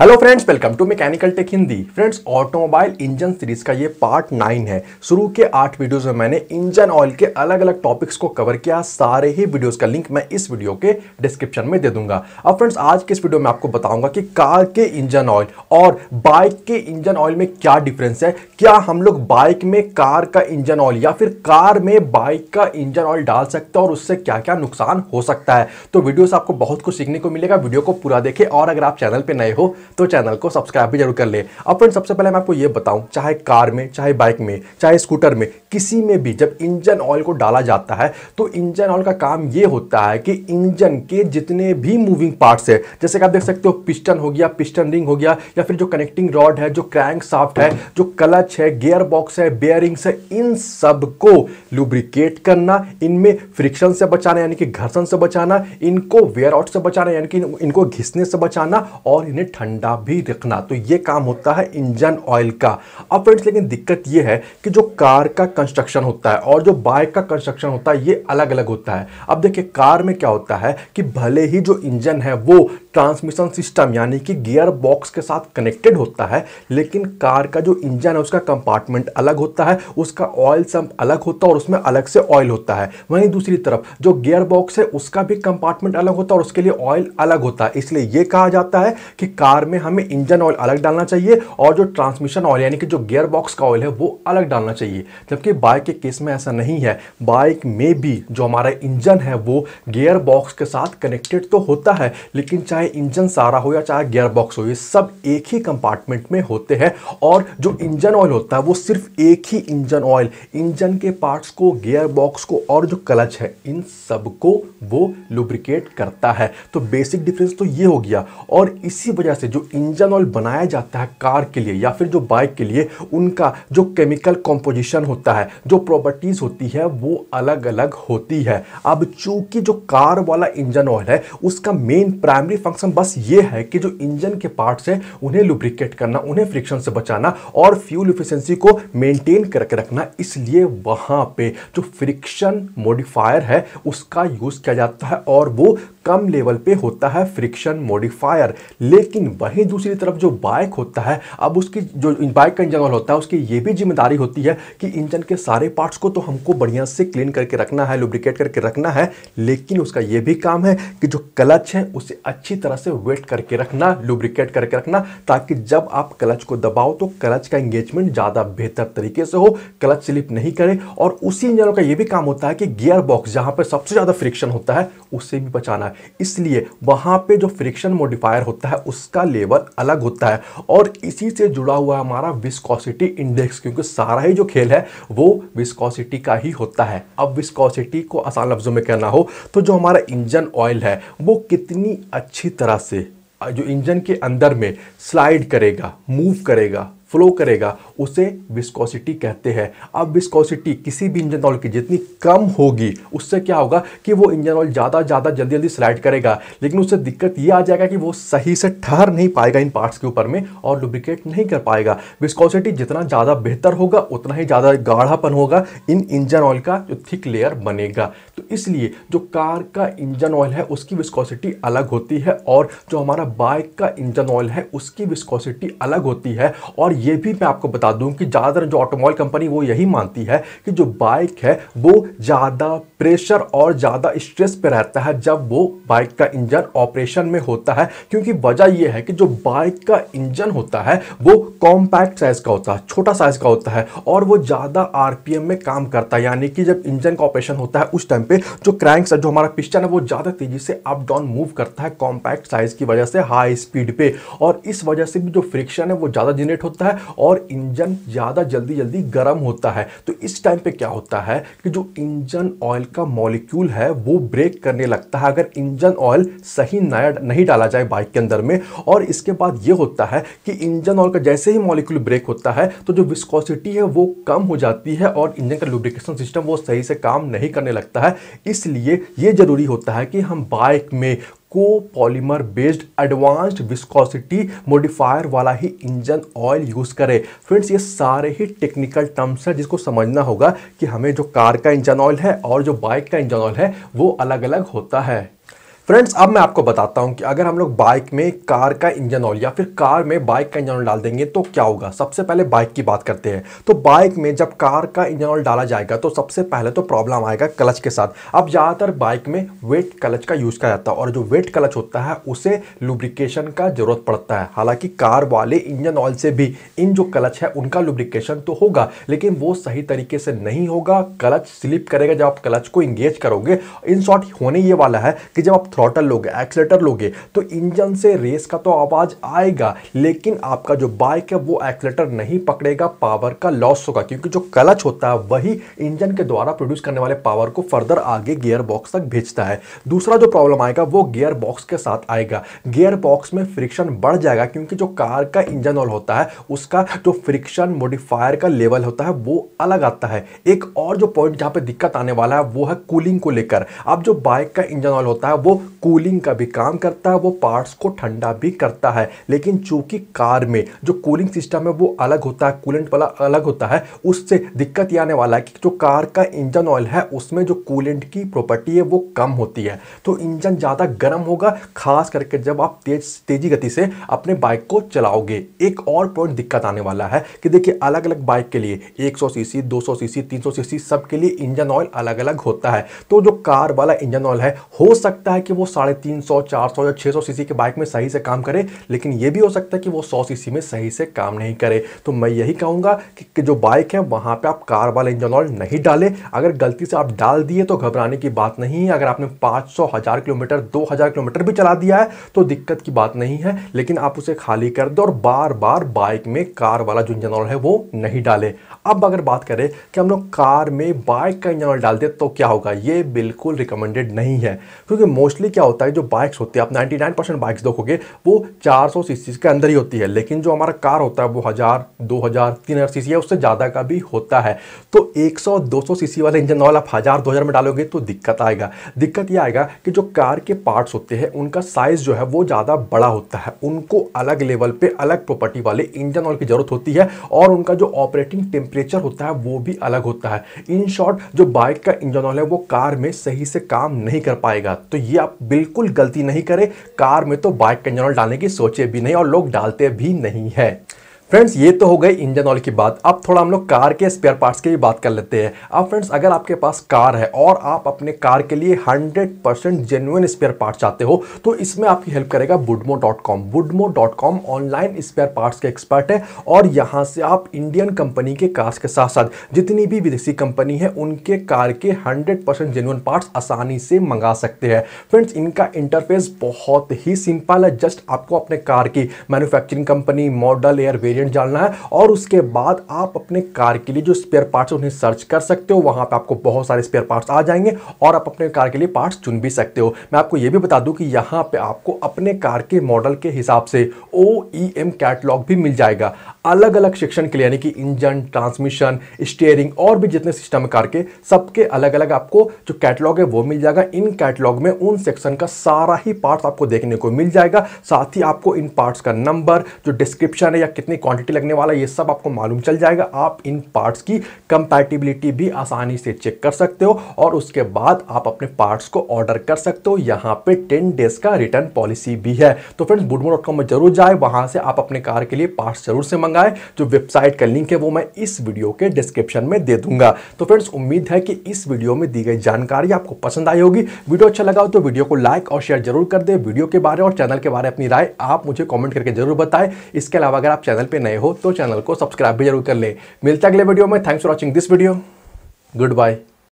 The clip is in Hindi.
hello friends welcome to mechanical tech Hindi friends automobile engine series का ये पार्ट नाइन है शुरू के आठ वीडियोस में मैंने इंजन ऑयल के अलग अलग टॉपिक्स को कवर किया सारे ही वीडियोस का लिंक मैं इस वीडियो के डिस्क्रिप्शन में दे दूंगा अब फ्रेंड्स आज के इस वीडियो में आपको बताऊंगा कि कार के इंजन ऑयल और बाइक के इंजन ऑयल में क्या डिफरेंस है क्या हम लोग बाइक में कार का इंजन ऑयल या फिर कार में बाइक का इंजन ऑयल डाल सकते हैं और उससे क्या क्या नुकसान हो सकता है तो वीडियो से आपको बहुत कुछ सीखने को मिलेगा वीडियो को पूरा देखें और अगर आप चैनल पर नए हो तो चैनल को सब्सक्राइब भी जरूर कर ले अब फ्रेंड सबसे पहले मैं आपको ये बताऊं चाहे कार में चाहे बाइक में चाहे स्कूटर में किसी में भी जब इंजन ऑयल को डाला जाता है तो इंजन ऑयल का काम ये होता है कि इंजन के जितने भी मूविंग पार्ट्स है जैसे कि आप देख सकते हो पिस्टन हो गया पिस्टन रिंग हो गया या फिर जो कनेक्टिंग रॉड है जो क्रैंक साफ्ट है जो क्लच है गियर बॉक्स है बेयरिंग्स है इन सब को लुब्रिकेट करना इनमें फ्रिक्शन से बचाना यानी कि घर्षण से बचाना इनको वेयर आउट से बचाना यानी कि इनको घिसने से बचाना और इन्हें ठंड अंडा भी रखना तो ये काम होता है इंजन ऑयल का अब फ्रेंड्स लेकिन दिक्कत ये है कि जो कार का कंस्ट्रक्शन होता है और जो बाइक का कंस्ट्रक्शन होता है ये अलग अलग होता है अब देखिए कार में क्या होता है कि भले ही जो इंजन है वो ट्रांसमिशन सिस्टम यानी कि गियर बॉक्स के साथ कनेक्टेड होता है लेकिन कार का जो इंजन है उसका कंपार्टमेंट अलग होता है उसका ऑयल सम्प अलग होता है और उसमें अलग से ऑयल होता है वहीं दूसरी तरफ जो गियर बॉक्स है उसका भी कंपार्टमेंट अलग होता है और उसके लिए ऑयल अलग होता है इसलिए यह कहा जाता है कि कार में हमें इंजन ऑयल अलग डालना चाहिए और जो ट्रांसमिशन ऑयल यानी कि जो गियर बॉक्स का ऑयल है वो अलग डालना चाहिए जबकि बाइक के केस में ऐसा नहीं है बाइक में भी जो हमारा इंजन है वो गेयर बॉक्स के साथ कनेक्टेड तो होता है लेकिन चाहे चाहे इंजन सारा हो या चाहे गियर बॉक्स हो ये सब एक ही कंपार्टमेंट में होते हैं और जो इंजन ऑयल होता है वो सिर्फ एक ही इंजन ऑयल इंजन के पार्ट्स को गियर बॉक्स को और जो क्लच है इन सबको वो लुब्रिकेट करता है तो बेसिक डिफरेंस तो ये हो गया और इसी वजह से जो इंजन ऑयल बनाया जाता है कार के लिए या फिर जो बाइक के लिए उनका जो केमिकल कॉम्पोजिशन होता है जो प्रॉपर्टीज़ होती है वो अलग अलग होती है अब चूंकि जो कार वाला इंजन ऑयल है उसका मेन प्राइमरी फंक्शन फंक्शन बस ये है कि जो इंजन के पार्ट्स हैं उन्हें लुब्रिकेट करना उन्हें फ्रिक्शन से बचाना और फ्यूल इफिशेंसी को मेंटेन करके रखना इसलिए वहाँ पे जो फ्रिक्शन मॉडिफायर है उसका यूज़ किया जाता है और वो कम लेवल पे होता है फ्रिक्शन मॉडिफायर लेकिन वहीं दूसरी तरफ जो बाइक होता है अब उसकी जो बाइक का इंजन ऑयल होता है उसकी ये भी जिम्मेदारी होती है कि इंजन के सारे पार्ट्स को तो हमको बढ़िया से क्लीन करके रखना है लुब्रिकेट करके रखना है लेकिन उसका ये भी काम है कि जो क्लच है उसे अच्छी तरह से वेट करके रखना लुब्रिकेट करके रखना ताकि जब आप क्लच को दबाओ तो क्लच का एंगेजमेंट ज़्यादा बेहतर तरीके से हो क्लच स्लिप नहीं करे और उसी इंजनों का ये भी काम होता है कि गियर बॉक्स जहाँ पर सबसे ज़्यादा फ्रिक्शन होता है उसे भी बचाना है इसलिए वहाँ पर जो फ्रिक्शन मोडिफायर होता है उसका लेवल अलग होता है और इसी से जुड़ा हुआ हमारा विस्कॉसिटी इंडेक्स क्योंकि सारा ही जो खेल है वो विस्कॉसिटी का ही होता है अब विस्कॉसिटी को आसान लफ्ज़ों में कहना हो तो जो हमारा इंजन ऑयल है वो कितनी अच्छी अच्छी तरह से जो इंजन के अंदर में स्लाइड करेगा मूव करेगा फ्लो करेगा उसे विस्कोसिटी कहते हैं अब विस्कोसिटी किसी भी इंजन ऑयल की जितनी कम होगी उससे क्या होगा कि वो इंजन ऑयल ज़्यादा ज़्यादा जल्दी जल्दी स्लाइड करेगा लेकिन उससे दिक्कत ये आ जाएगा कि वो सही से ठहर नहीं पाएगा इन पार्ट्स के ऊपर में और लुब्रिकेट नहीं कर पाएगा विस्कोसिटी जितना ज़्यादा बेहतर होगा उतना ही ज़्यादा गाढ़ापन होगा इन इंजन ऑयल का जो थिक लेयर बनेगा तो इसलिए जो कार का इंजन ऑयल है उसकी विस्कोसिटी अलग होती है और जो हमारा बाइक का इंजन ऑयल है उसकी विस्कोसिटी अलग होती है और ये भी मैं आपको बता दूं कि ज़्यादातर जो ऑटोमोबाइल कंपनी वो यही मानती है कि जो बाइक है वो ज़्यादा प्रेशर और ज़्यादा स्ट्रेस पे रहता है जब वो बाइक का इंजन ऑपरेशन में होता है क्योंकि वजह यह है कि जो बाइक का इंजन होता है वो कॉम्पैक्ट साइज़ का होता है छोटा साइज़ का होता है और वो ज़्यादा आर में काम करता है यानी कि जब इंजन का ऑपरेशन होता है उस टाइम पर जो क्रैंक्स जो हमारा पिस्टन है वो ज़्यादा तेज़ी से अप डाउन मूव करता है कॉम्पैक्ट साइज़ की वजह से हाई स्पीड पर और इस वजह से भी जो फ्रिक्शन है वो ज़्यादा जनरेट होता है होता है और इंजन ज़्यादा जल्दी जल्दी गर्म होता है तो इस टाइम पे क्या होता है कि जो इंजन ऑयल का मॉलिक्यूल है वो ब्रेक करने लगता है अगर इंजन ऑयल सही नया नहीं डाला जाए बाइक के अंदर में और इसके बाद ये होता है कि इंजन ऑयल का जैसे ही मॉलिक्यूल ब्रेक होता है तो जो विस्कोसिटी है वो कम हो जाती है और इंजन का लुब्रिकेशन सिस्टम वो सही से काम नहीं करने लगता है इसलिए ये ज़रूरी होता है कि हम बाइक में को polymer based advanced viscosity modifier वाला ही इंजन ऑयल यूज़ करें फ्रेंड्स ये सारे ही टेक्निकल टर्म्स हैं जिसको समझना होगा कि हमें जो कार का इंजन ऑयल है और जो बाइक का इंजन ऑयल है वो अलग अलग होता है फ्रेंड्स अब मैं आपको बताता हूं कि अगर हम लोग बाइक में कार का इंजन ऑयल या फिर कार में बाइक का इंजन ऑयल डाल देंगे तो क्या होगा सबसे पहले बाइक की बात करते हैं तो बाइक में जब कार का इंजन ऑयल डाला जाएगा तो सबसे पहले तो प्रॉब्लम आएगा क्लच के साथ अब ज़्यादातर बाइक में वेट क्लच का यूज़ किया जाता है और जो वेट क्लच होता है उसे लुब्रिकेशन का ज़रूरत पड़ता है हालाँकि कार वाले इंजन ऑयल से भी इन जो क्लच है उनका लुब्रिकेशन तो होगा लेकिन वो सही तरीके से नहीं होगा क्लच स्लिप करेगा जब आप क्लच को इंगेज करोगे इन शॉर्ट होने ये वाला है कि जब आप थ्रॉटल लोगे एक्सलेटर लोगे तो इंजन से रेस का तो आवाज़ आएगा लेकिन आपका जो बाइक है वो एक्सलेटर नहीं पकड़ेगा पावर का लॉस होगा क्योंकि जो क्लच होता है वही इंजन के द्वारा प्रोड्यूस करने वाले पावर को फर्दर आगे गियर बॉक्स तक भेजता है दूसरा जो प्रॉब्लम आएगा वो गियर बॉक्स के साथ आएगा गियर बॉक्स में फ्रिक्शन बढ़ जाएगा क्योंकि जो कार का इंजन ऑयल होता है उसका जो फ्रिक्शन मोडिफायर का लेवल होता है वो अलग आता है एक और जो पॉइंट जहाँ पे दिक्कत आने वाला है वो है कूलिंग को लेकर अब जो बाइक का इंजन ऑयल होता है वो कूलिंग का भी काम करता है वो पार्ट्स को ठंडा भी करता है लेकिन चूंकि कार में जो कूलिंग सिस्टम है वो अलग होता है कूलेंट वाला अलग होता है उससे दिक्कत ये आने वाला है कि जो कार का इंजन ऑयल है उसमें जो कूलेंट की प्रॉपर्टी है वो कम होती है तो इंजन ज़्यादा गर्म होगा खास करके जब आप तेज तेज़ी गति से अपने बाइक को चलाओगे एक और पॉइंट दिक्कत आने वाला है कि देखिए अलग अलग बाइक के लिए सौ सीसी सी सीसी सौ सीसी सब के लिए इंजन ऑयल अलग अलग होता है तो जो कार वाला इंजन ऑयल है हो सकता है कि वो साढ़े तीन सौ चार सौ या छः सौ सी के बाइक में सही से काम करे लेकिन ये भी हो सकता है कि वो सौ सी में सही से काम नहीं करे तो मैं यही कहूँगा कि, कि जो बाइक है वहाँ पर आप कार वाला इंजन ऑयल नहीं डालें अगर गलती से आप डाल दिए तो घबराने की बात नहीं है अगर आपने पाँच सौ हज़ार किलोमीटर दो हज़ार किलोमीटर भी चला दिया है तो दिक्कत की बात नहीं है लेकिन आप उसे खाली कर दें और बार बार बाइक में कार वाला जो इंजन ऑयल है वो नहीं डालें अब अगर बात करें कि हम लोग कार में बाइक का इंजन ऑयल डालते हैं तो क्या होगा ये बिल्कुल रिकमेंडेड नहीं है क्योंकि मोस्टली क्या होता है जो बाइक्स होती है आप 99 परसेंट बाइक्स देखोगे वो 400 सीसी के अंदर ही होती है लेकिन जो हमारा कार होता है वो हज़ार दो हज़ार तीन हज़ार सीसी है उससे ज़्यादा का भी होता है तो एक सौ सी सी वाला इंजन ऑयल आप हज़ार दो हज़ार में डालोगे तो दिक्कत आएगा दिक्कत ये आएगा कि जो कार के पार्ट्स होते हैं उनका साइज़ जो है वो ज़्यादा बड़ा होता है उनको अलग लेवल पर अलग प्रॉपर्टी वाले इंजन ऑयल की ज़रूरत होती है और उनका जो ऑपरेटिंग टेम्परेचर टेम्परेचर होता है वो भी अलग होता है इन शॉर्ट जो बाइक का इंजन ऑयल है वो कार में सही से काम नहीं कर पाएगा तो ये आप बिल्कुल गलती नहीं करें कार में तो बाइक का इंजन ऑयल डालने की सोचे भी नहीं और लोग डालते भी नहीं है फ्रेंड्स ये तो हो गए इंजन ऑयल की बात अब थोड़ा हम लोग कार के स्पेयर पार्ट्स की भी बात कर लेते हैं अब फ्रेंड्स अगर आपके पास कार है और आप अपने कार के लिए 100 परसेंट जेन्यून स्पेयर पार्ट चाहते हो तो इसमें आपकी हेल्प करेगा Boodmo dot com Boodmo dot com online spare parts के एक्सपर्ट है और यहाँ से आप इंडियन कंपनी के कार्स के साथ साथ जितनी भी विदेशी कंपनी है उनके कार के हंड्रेड परसेंट जेन्युन पार्ट्स आसानी से मंगा सकते हैं फ्रेंड्स इनका इंटरफेस बहुत ही सिंपल है जस्ट आपको अपने कार की manufacturing company model year variant जानना है और उसके बाद आप अपने कार के लिए जो स्पेयर पार्ट्स उन्हें सर्च कर सकते हो वहाँ पर आपको बहुत सारे स्पेयर पार्ट्स आ जाएंगे और आप अपने कार के लिए पार्ट्स चुन भी सकते हो मैं आपको ये भी बता दूँ कि यहाँ पर आपको अपने कार के मॉडल के हिसाब से ओ ई एम कैटलॉग भी मिल जाएगा अलग अलग सेक्शन के लिए यानी कि इंजन ट्रांसमिशन स्टेयरिंग और भी जितने सिस्टम कार के सबके अलग अलग आपको जो कैटलॉग है वो मिल जाएगा इन कैटलॉग में उन सेक्शन का सारा ही पार्ट्स आपको देखने को मिल जाएगा साथ ही आपको इन पार्ट्स का नंबर जो डिस्क्रिप्शन है या कितनी क्वांटिटी लगने वाला ये सब आपको मालूम चल जाएगा आप इन पार्ट्स की कंपैटिबिलिटी भी आसानी से चेक कर सकते हो और उसके बाद आप अपने पार्ट्स को ऑर्डर कर सकते हो यहाँ पे टेन डेज का रिटर्न पॉलिसी भी है तो फ्रेंड्स बुडमो में जरूर जाए वहाँ से आप अपने कार के लिए पार्ट्स जरूर से मंगाएं जो वेबसाइट का लिंक है वो मैं इस वीडियो के डिस्क्रिप्शन में दे दूंगा तो फ्रेंड्स उम्मीद है कि इस वीडियो में दी गई जानकारी आपको पसंद आई होगी वीडियो अच्छा लगा हो तो वीडियो को लाइक और शेयर जरूर कर दे वीडियो के बारे और चैनल के बारे में अपनी राय आप मुझे कॉमेंट करके जरूर बताएं इसके अलावा अगर आप चैनल पर पे नए हो तो चैनल को सब्सक्राइब भी जरूर कर ले मिलते अगले वीडियो में thanks for watching this video good bye